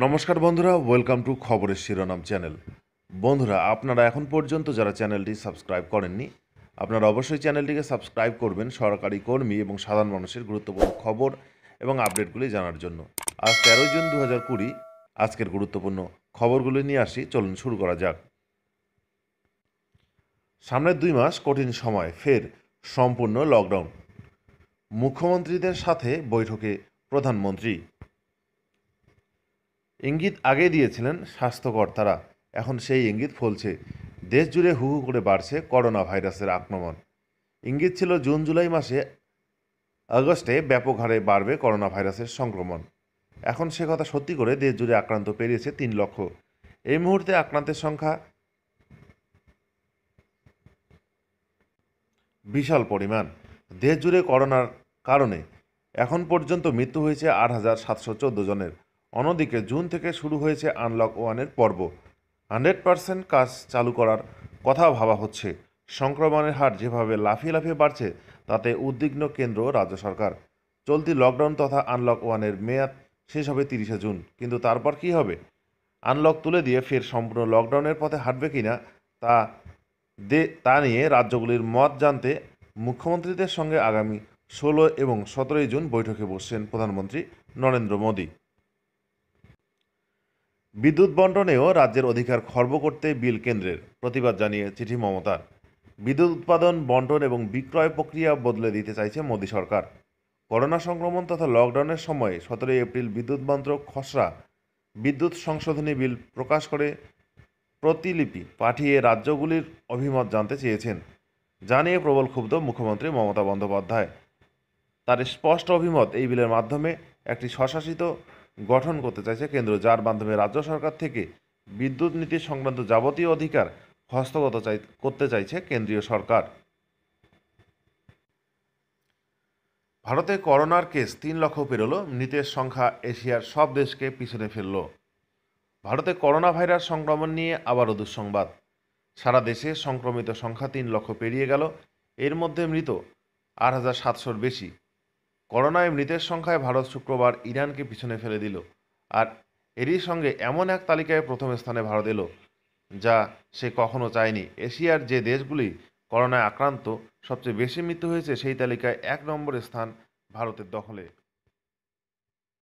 নমস্কার বন্ধুরা welcome to খবরের শিরোনাম চ্যানেল বন্ধুরা আপনারা এখন পর্যন্ত যারা চ্যানেলটি সাবস্ক্রাইব করেননি আপনারা অবশ্যই চ্যানেলটিকে সাবস্ক্রাইব করবেন সরকারি কর্মী এবং সাধারণ মানুষের গুরুত্বপূর্ণ খবর এবং আপডেটগুলি জানার জন্য আজ তেরোই জুন দু হাজার কুড়ি আজকের গুরুত্বপূর্ণ খবরগুলি নিয়ে আসি চলুন শুরু করা যাক সামনের দুই মাস কঠিন সময় ফের সম্পূর্ণ লকডাউন মুখ্যমন্ত্রীদের সাথে বৈঠকে প্রধানমন্ত্রী ইঙ্গিত আগে দিয়েছিলেন স্বাস্থ্যকর্তারা এখন সেই ইঙ্গিত ফলছে দেশ জুড়ে হু হু করে বাড়ছে করোনা ভাইরাসের আক্রমণ ইঙ্গিত ছিল জুন জুলাই মাসে আগস্টে ব্যাপক হারে বাড়বে করোনা ভাইরাসের সংক্রমণ এখন সে কথা সত্যি করে দেশ জুড়ে আক্রান্ত পেরিয়েছে তিন লক্ষ এই মুহূর্তে আক্রান্তের সংখ্যা বিশাল পরিমাণ দেশ জুড়ে করোনার কারণে এখন পর্যন্ত মৃত্যু হয়েছে আট হাজার সাতশো চোদ্দো জনের অন্যদিকে জুন থেকে শুরু হয়েছে আনলক ওয়ানের পর্ব হান্ড্রেড পার্সেন্ট কাজ চালু করার কথা ভাবা হচ্ছে সংক্রমণের হার যেভাবে লাফিয়ে লাফিয়ে বাড়ছে তাতে উদ্বিগ্ন কেন্দ্র রাজ্য সরকার চলতি লকডাউন তথা আনলক ওয়ানের মেয়াদ শেষ হবে তিরিশে জুন কিন্তু তারপর কি হবে আনলক তুলে দিয়ে ফের সম্পূর্ণ লকডাউনের পথে হাঁটবে কিনা তা দে তা নিয়ে রাজ্যগুলির মত জানতে মুখ্যমন্ত্রীদের সঙ্গে আগামী ষোলো এবং সতেরোই জুন বৈঠকে বসছেন প্রধানমন্ত্রী নরেন্দ্র মোদী বিদ্যুৎ বন্টনেও রাজ্যের অধিকার খর্ব করতে বিল কেন্দ্রের প্রতিবাদ জানিয়ে চিঠি মমতার বিদ্যুৎ উৎপাদন বন্টন এবং বিক্রয় প্রক্রিয়া বদলে দিতে চাইছে মোদী সরকার করোনা সংক্রমণ তথা লকডাউনের সময় সতেরোই এপ্রিল বিদ্যুৎ মন্ত্রক খসড়া বিদ্যুৎ সংশোধনী বিল প্রকাশ করে প্রতিলিপি পাঠিয়ে রাজ্যগুলির অভিমত জানতে চেয়েছেন জানিয়ে প্রবল ক্ষুব্ধ মুখ্যমন্ত্রী মমতা বন্দ্যোপাধ্যায় তার স্পষ্ট অভিমত এই বিলের মাধ্যমে একটি স্বশাসিত গঠন করতে চাইছে কেন্দ্র যার মাধ্যমে রাজ্য সরকার থেকে বিদ্যুৎ নীতি সংক্রান্ত যাবতীয় অধিকার হস্তগত চাই করতে চাইছে কেন্দ্রীয় সরকার ভারতে করোনার কেস তিন লক্ষ পেরোলো মৃতের সংখ্যা এশিয়ার সব দেশকে পিছনে ফেলল ভারতে করোনা ভাইরাস সংক্রমণ নিয়ে আবারও দুঃসংবাদ সারা দেশে সংক্রমিত সংখ্যা তিন লক্ষ পেরিয়ে গেল এর মধ্যে মৃত আট হাজার সাতশোর বেশি করোনায় মৃতের সংখ্যায় ভারত শুক্রবার ইরানকে পিছনে ফেলে দিল আর এরই সঙ্গে এমন এক তালিকায় প্রথম স্থানে ভারত এলো যা সে কখনো চায়নি এশিয়ার যে দেশগুলি করোনায় আক্রান্ত সবচেয়ে বেশি মৃত্যু হয়েছে সেই তালিকায় এক নম্বর স্থান ভারতের দখলে